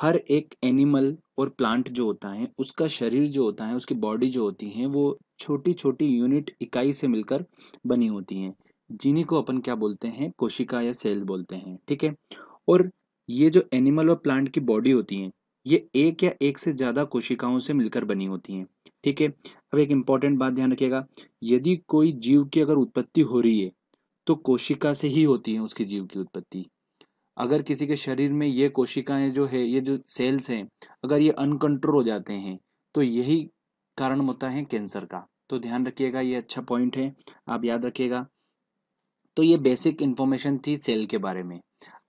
हर एक एनिमल और प्लांट जो होता है उसका शरीर जो होता है उसकी बॉडी जो होती है वो छोटी छोटी यूनिट इकाई से मिलकर बनी होती हैं जिन्हें को अपन क्या बोलते हैं कोशिका या सेल बोलते हैं ठीक है और ये जो एनिमल और प्लांट की बॉडी होती है ये एक या एक से ज़्यादा कोशिकाओं से मिलकर बनी होती हैं ठीक है अब एक इम्पॉर्टेंट बात ध्यान रखिएगा यदि कोई जीव की अगर उत्पत्ति हो रही है तो कोशिका से ही होती है उसके जीव की उत्पत्ति अगर किसी के शरीर में ये कोशिकाएं जो है ये जो सेल्स हैं अगर ये अनकंट्रोल हो जाते हैं तो यही कारण होता है कैंसर का तो ध्यान रखिएगा ये अच्छा पॉइंट है आप याद रखिएगा तो ये बेसिक इन्फॉर्मेशन थी सेल के बारे में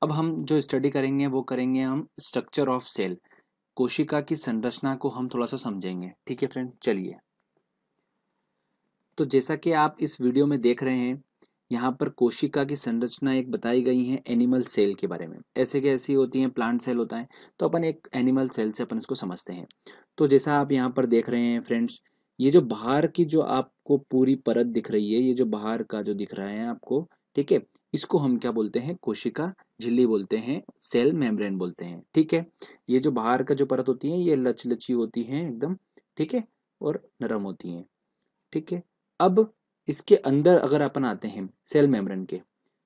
अब हम जो स्टडी करेंगे वो करेंगे हम स्ट्रक्चर ऑफ सेल कोशिका की संरचना को हम थोड़ा सा समझेंगे ठीक है फ्रेंड चलिए तो जैसा कि आप इस वीडियो में देख रहे हैं यहाँ पर कोशिका की संरचना एक बताई गई है एनिमल सेल के बारे में ऐसे कैसी होती है प्लांट सेल होता है तो अपन एक एनिमल सेल से अपन इसको समझते हैं तो जैसा आप यहाँ पर देख रहे हैं फ्रेंड्स ये जो बाहर की जो आपको पूरी परत दिख रही है ये जो बाहर का जो दिख रहा है आपको ठीक है इसको हम क्या बोलते हैं कोशिका झिल्ली बोलते हैं सेल मेम्ब्रेन बोलते हैं ठीक है ये जो बाहर का जो परत होती है ये लचलची होती है एकदम ठीक है और नरम होती है ठीक है अब इसके अंदर अगर अपन आते हैं सेल मेम्ब्रेन के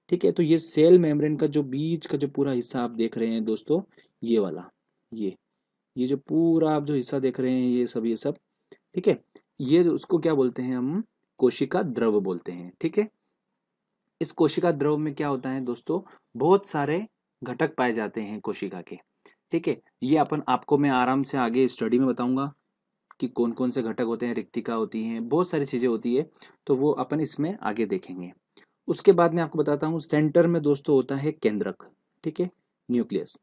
ठीक है तो ये सेल मेम्ब्रेन का जो बीच का जो पूरा हिस्सा आप देख रहे हैं दोस्तों ये वाला ये ये जो पूरा आप जो हिस्सा देख रहे हैं ये सब ये सब ठीक है ये उसको क्या बोलते हैं हम कोशिका द्रव बोलते हैं ठीक है इस कोशिका द्रव में क्या होता है दोस्तों बहुत सारे घटक पाए जाते हैं कोशिका के ठीक है ये अपन आपको मैं आराम से आगे स्टडी में बताऊंगा कि कौन कौन से घटक होते हैं रिक्तिका होती हैं बहुत सारी चीज़ें होती है तो वो अपन इसमें आगे देखेंगे उसके बाद मैं आपको बताता हूँ सेंटर में दोस्तों होता है केंद्रक ठीक है न्यूक्लियस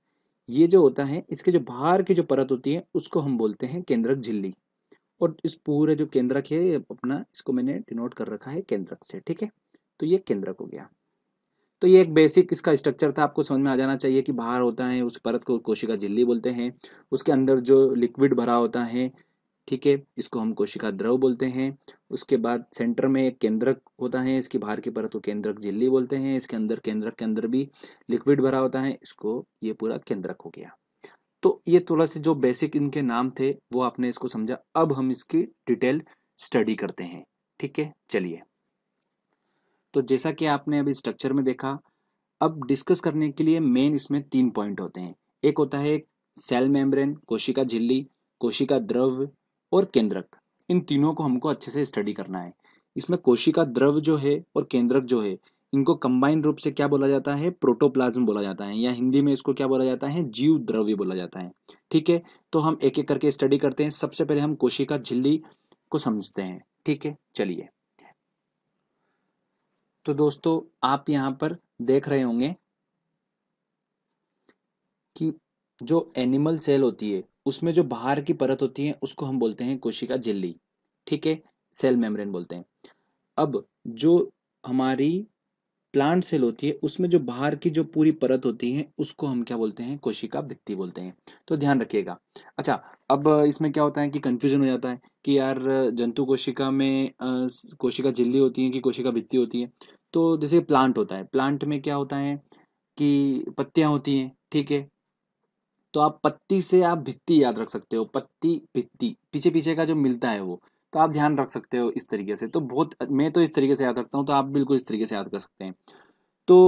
ये जो होता है इसके जो बाहर की जो परत होती है उसको हम बोलते हैं केंद्रक झिल्ली और इस पूरे जो केंद्रक है अपना इसको मैंने डिनोट कर रखा है केंद्रक से ठीक है तो ये केंद्रक हो गया तो ये एक बेसिक इसका स्ट्रक्चर था आपको समझ में आ जाना चाहिए कि बाहर होता है उस परत को कोशिका झिल्ली बोलते हैं उसके अंदर जो लिक्विड भरा होता है ठीक है इसको हम कोशिका द्रव बोलते हैं उसके बाद सेंटर में एक केंद्रक होता है इसके बाहर की परत को केंद्रक झिल्ली बोलते हैं इसके अंदर केंद्रक के अंदर भी लिक्विड भरा होता है इसको ये पूरा केंद्रक हो गया तो ये थोड़ा से जो बेसिक इनके नाम थे वो आपने इसको समझा अब हम इसकी डिटेल स्टडी करते हैं ठीक है चलिए तो जैसा कि आपने अभी स्ट्रक्चर में देखा अब डिस्कस करने के लिए मेन इसमें तीन पॉइंट होते हैं एक होता है सेल मेम्ब्रेन कोशिका झिल्ली कोशिका द्रव्य और केंद्रक इन तीनों को हमको अच्छे से स्टडी करना है इसमें कोशिका द्रव जो है और केंद्रक जो है इनको कंबाइन रूप से क्या बोला जाता है प्रोटोप्लाज्म बोला जाता है या हिंदी में इसको क्या बोला जाता है जीव द्रव्य बोला जाता है ठीक है तो हम एक एक करके स्टडी करते हैं सबसे पहले हम कोशिका झिल्ली को समझते हैं ठीक है चलिए तो दोस्तों आप यहाँ पर देख रहे होंगे कि जो एनिमल सेल होती है उसमें जो बाहर की परत होती है उसको हम बोलते हैं कोशिका झिल्ली ठीक है सेल मेम्ब्रेन बोलते हैं अब जो हमारी प्लांट सेल होती है उसमें जो बाहर की जो पूरी परत होती है उसको हम क्या बोलते हैं कोशिका भित्ति बोलते हैं तो ध्यान रखिएगा अच्छा अब इसमें क्या होता है कि कंफ्यूजन हो जाता है कि यार जंतु कोशिका में आ, कोशिका झिल्ली होती है कि कोशिका भित्ति होती है तो जैसे प्लांट होता है प्लांट में क्या होता है कि पत्तियां होती हैं ठीक है तो आप पत्ती से आप भित्ती याद रख सकते हो पत्ती भित्ती पीछे पीछे का जो मिलता है वो तो आप ध्यान रख सकते हो इस तरीके से तो बहुत मैं तो इस तरीके से याद रखता हूँ तो आप बिल्कुल इस तरीके से याद कर सकते हैं तो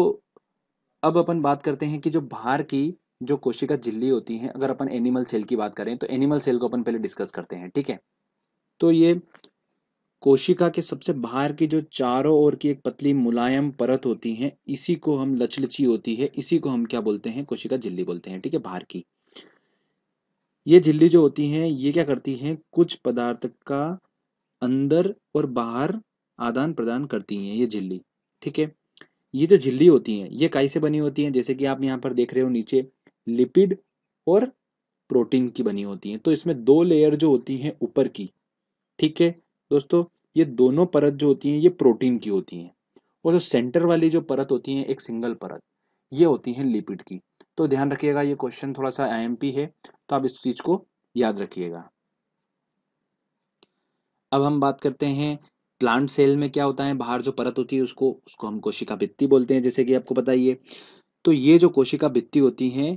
अब अपन बात करते हैं कि जो बाहर की जो कोशिका झिल्ली होती है अगर अपन एनिमल सेल की बात करें तो एनिमल सेल को अपन पहले डिस्कस करते हैं ठीक है तो ये कोशिका के सबसे बाहर की जो चारों ओर की एक पतली मुलायम परत होती है इसी को हम लचलची होती है इसी को हम क्या बोलते हैं कोशिका झिल्ली बोलते हैं ठीक है बाहर की ये झिल्ली जो होती है ये क्या करती है कुछ पदार्थ का अंदर और बाहर आदान प्रदान करती है ये झिल्ली ठीक है ये जो झिल्ली होती है ये कैसे बनी होती है जैसे कि आप यहाँ पर देख रहे हो नीचे लिपिड और प्रोटीन की बनी होती है तो इसमें दो लेयर जो होती है ऊपर की ठीक है दोस्तों ये दोनों परत जो होती हैं ये प्रोटीन की होती हैं और जो सेंटर वाली जो परत होती है एक सिंगल परत ये होती है लिपिड की तो ध्यान रखिएगा ये क्वेश्चन थोड़ा सा आई है तो आप इस चीज को याद रखिएगा अब हम बात करते हैं प्लांट सेल में क्या होता है बाहर जो परत होती है उसको उसको हम कोशिका भित्ति बोलते हैं जैसे कि आपको बताइए तो ये जो कोशिका भित्ति होती हैं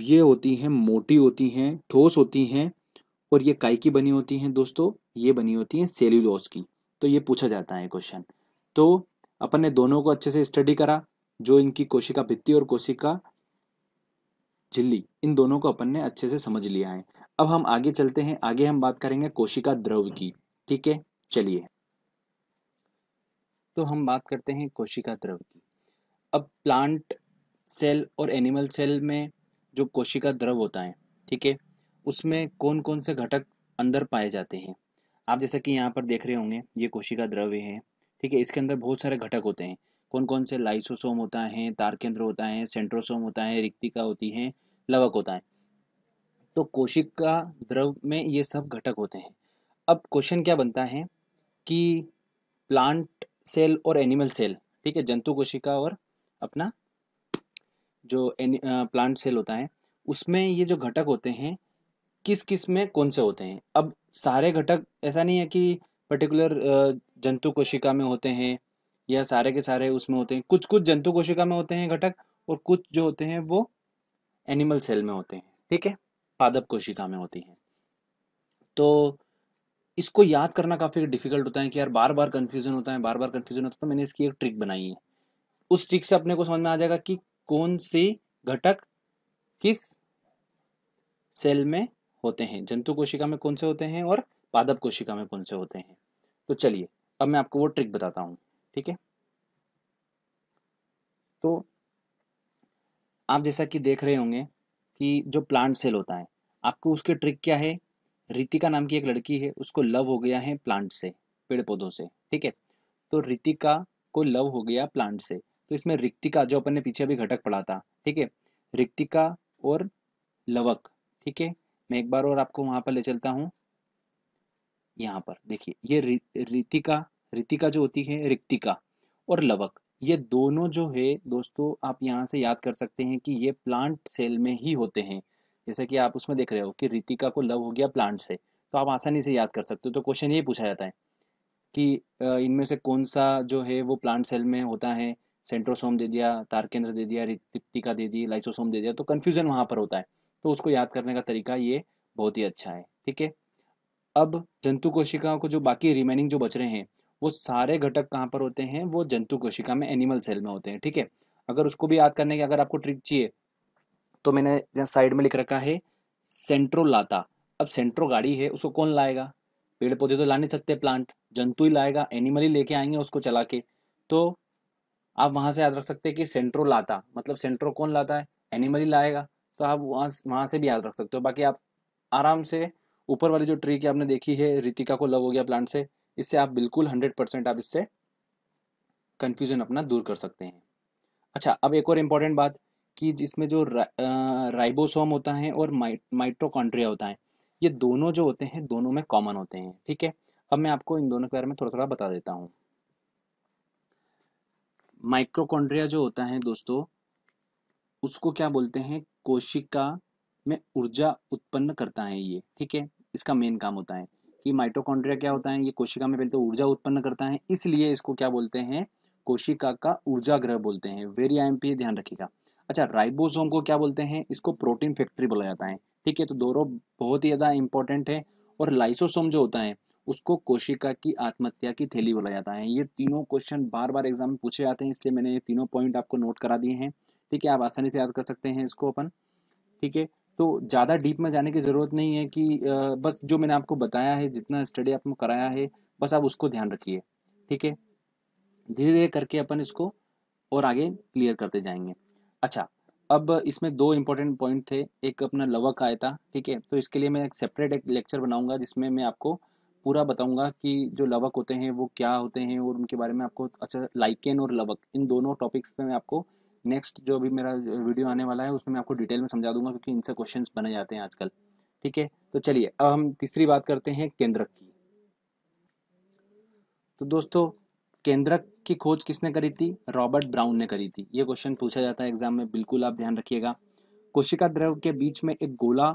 ये होती हैं मोटी होती हैं ठोस होती हैं और ये काई की बनी होती हैं दोस्तों ये बनी होती हैं सेल्यूलोस की तो ये पूछा जाता है क्वेश्चन तो अपन ने दोनों को अच्छे से स्टडी करा जो इनकी कोशिका भित्ति और कोशिका झिल्ली इन दोनों को अपन ने अच्छे से समझ लिया है अब हम आगे चलते हैं आगे हम बात करेंगे कोशिका द्रव की ठीक है चलिए तो हम बात करते हैं कोशिका द्रव की अब प्लांट सेल और एनिमल सेल में जो कोशिका द्रव होता है ठीक है उसमें कौन कौन से घटक अंदर पाए जाते हैं आप जैसा कि यहाँ पर देख रहे होंगे ये कोशिका द्रव्य है ठीक है इसके अंदर बहुत सारे घटक होते हैं कौन कौन से लाइसोसोम होता है तारकेंद्र होता है सेंट्रोसोम होता है रिक्तिका होती है लवक होता है तो कोशिका द्रव में ये सब घटक होते हैं अब क्वेश्चन क्या बनता है कि प्लांट सेल और एनिमल सेल ठीक है जंतु कोशिका और अपना जो प्लांट सेल होता है उसमें ये जो घटक होते हैं किस किस में कौन से होते हैं अब सारे घटक ऐसा नहीं है कि पर्टिकुलर जंतु कोशिका में होते हैं या सारे के सारे उसमें होते हैं कुछ कुछ जंतु कोशिका में होते हैं घटक और कुछ जो होते हैं वो एनिमल सेल में होते हैं ठीक है पादप कोशिका में होती हैं तो इसको याद करना काफ़ी डिफिकल्ट होता है कि यार बार बार कन्फ्यूजन होता है बार बार कंफ्यूजन होता है तो मैंने इसकी एक ट्रिक बनाई है उस ट्रिक से अपने को समझ में आ जाएगा कि कौन सी घटक किस सेल में होते हैं जंतु कोशिका में कौन से होते हैं और पादप कोशिका में कौन से होते हैं तो चलिए अब मैं आपको वो ट्रिक बताता हूँ ठीक है तो आप जैसा कि देख रहे होंगे कि जो प्लांट सेल होता है आपको उसके ट्रिक क्या है रितिका नाम की एक लड़की है उसको लव हो गया है प्लांट से पेड़ पौधों से ठीक है तो रितिका को लव हो गया प्लांट से तो इसमें रिक्तिका जो अपन ने पीछे अभी घटक पढ़ा था ठीक है रिक्तिका और लवक ठीक है मैं एक बार और आपको वहां पर ले चलता हूँ यहाँ पर देखिए ये रितिका रितिका जो होती है रिक्तिका और लवक ये दोनों जो है दोस्तों आप यहाँ से याद कर सकते हैं कि ये प्लांट सेल में ही होते हैं जैसा कि आप उसमें देख रहे हो कि रितिका को लव हो गया प्लांट से तो आप आसानी से याद कर सकते हो तो क्वेश्चन ये पूछा जाता है कि इनमें से कौन सा जो है वो प्लांट सेल में होता है सेंट्रोसोम दे दिया तारकेंद्र दे दिया रितिका दे दी लाइसोसोम दे दिया तो कन्फ्यूजन वहां पर होता है तो उसको याद करने का तरीका ये बहुत ही अच्छा है ठीक है अब जंतु कोशिकाओं को जो बाकी रिमेनिंग जो बच रहे हैं वो सारे घटक कहाँ पर होते हैं वो जंतु कोशिका में एनिमल सेल में होते हैं ठीक है अगर उसको भी याद करने की अगर आपको ट्रिक चाहिए तो मैंने साइड में लिख रखा है सेंट्रो लाता अब सेंट्रो गाड़ी है उसको कौन लाएगा पेड़ पौधे तो ला नहीं सकते प्लांट जंतु ही लाएगा एनिमल ही लेके आएंगे उसको चला के तो आप वहां से याद रख सकते हैं कि सेंट्रो लाता मतलब सेंट्रो कौन लाता है एनिमल ही लाएगा तो आप वहाँ वहाँ से भी याद रख सकते हो बाकी आप आराम से ऊपर वाली जो ट्री की आपने देखी है रितिका को लव हो गया प्लांट से इससे आप बिल्कुल हंड्रेड परसेंट आप इससे कन्फ्यूजन अपना दूर कर सकते हैं अच्छा अब एक और इम्पोर्टेंट बात कि इसमें जो रा, राइबोसोम होता है और माइ, माइट्रोकॉन्ट्रिया होता है ये दोनों जो होते हैं दोनों में कॉमन होते हैं ठीक है अब मैं आपको इन दोनों के बारे में थोड़ा थोड़ा बता देता हूँ माइक्रोकॉन्ड्रिया जो होता है दोस्तों उसको क्या बोलते हैं कोशिका में ऊर्जा उत्पन्न करता है ये ठीक है इसका मेन काम होता है कि माइटोकॉन्ड्रिया क्या होता है ये कोशिका में पहले तो ऊर्जा उत्पन्न करता है इसलिए इसको क्या बोलते हैं कोशिका का ऊर्जा ग्रह बोलते हैं वेरी आई पी ध्यान रखिएगा अच्छा राइबोसोम को क्या बोलते हैं इसको प्रोटीन फैक्ट्री बोला जाता है ठीक है तो दोनों बहुत ही ज़्यादा इंपॉर्टेंट है और लाइसोसोम जो होता है उसको कोशिका की आत्महत्या की थैली बोला जाता है ये तीनों क्वेश्चन बार बार एग्जाम में पूछे जाते हैं इसलिए मैंने ये तीनों पॉइंट आपको नोट करा दिए हैं ठीक है आप आसानी से याद कर सकते हैं इसको अपन ठीक है तो ज़्यादा डीप में जाने की ज़रूरत नहीं है कि बस जो मैंने आपको बताया है जितना स्टडी आपने कराया है बस आप उसको ध्यान रखिए ठीक है धीरे धीरे करके अपन इसको और आगे क्लियर करते जाएंगे अच्छा अब इसमें दो इम्पोर्टेंट पॉइंट थे एक अपना लवक आया था ठीक है तो इसके लिए मैं एक सेपरेट एक लेक्चर बनाऊंगा जिसमें मैं आपको पूरा बताऊंगा कि जो लवक होते हैं वो क्या होते हैं और उनके बारे में आपको अच्छा लाइकेन और लवक इन दोनों टॉपिक्स पे मैं आपको नेक्स्ट जो अभी मेरा वीडियो आने वाला है उसमें मैं आपको डिटेल में समझा दूंगा क्योंकि इनसे क्वेश्चन बने जाते हैं आजकल ठीक है तो चलिए अब हम तीसरी बात करते हैं केंद्रक की तो दोस्तों केंद्रक की खोज किसने करी थी रॉबर्ट ब्राउन ने करी थी ये क्वेश्चन पूछा जाता है एग्जाम में बिल्कुल आप ध्यान रखिएगा कोशिका द्रव के बीच में एक गोला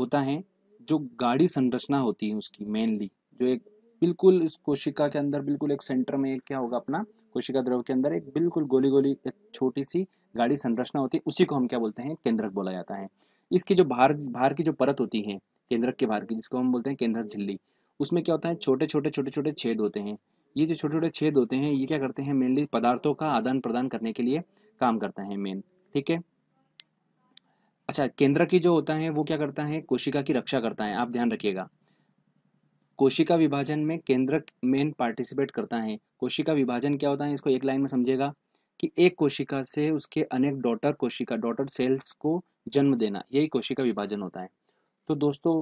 होता है जो गाढ़ी संरचना होती है उसकी मेनली जो एक बिल्कुल इस कोशिका के अंदर बिल्कुल एक सेंटर में एक क्या होगा अपना कोशिका द्रव के अंदर एक बिल्कुल गोली गोली एक छोटी सी गाड़ी संरचना होती है उसी को हम क्या बोलते हैं केंद्रक बोला जाता है इसकी जो बाहर बाहर की जो परत होती है केंद्रक के बाहर की जिसको हम बोलते हैं केंद्रक झिल्ली उसमें क्या होता है छोटे छोटे छोटे छोटे छेद होते हैं ये जो छोटे छोटे छेद होते हैं ये क्या करते हैं मेनली पदार्थों का आदान प्रदान करने के लिए काम करता है मेन ठीक है अच्छा केंद्र की जो होता है वो क्या करता है कोशिका की रक्षा करता है आप ध्यान रखिएगा कोशिका विभाजन में केंद्रक मेन पार्टिसिपेट करता है कोशिका विभाजन क्या होता है इसको एक लाइन में समझेगा कि एक कोशिका से उसके अनेक डॉटर कोशिका डॉटर सेल्स को जन्म देना यही कोशिका विभाजन होता है तो दोस्तों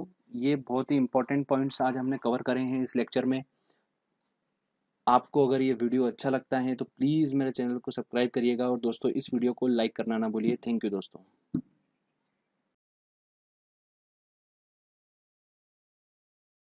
ये बहुत ही इंपॉर्टेंट पॉइंट्स आज हमने कवर करे हैं इस लेक्चर में आपको अगर ये वीडियो अच्छा लगता है तो प्लीज़ मेरे चैनल को सब्सक्राइब करिएगा और दोस्तों इस वीडियो को लाइक करना ना भूलिए थैंक यू दोस्तों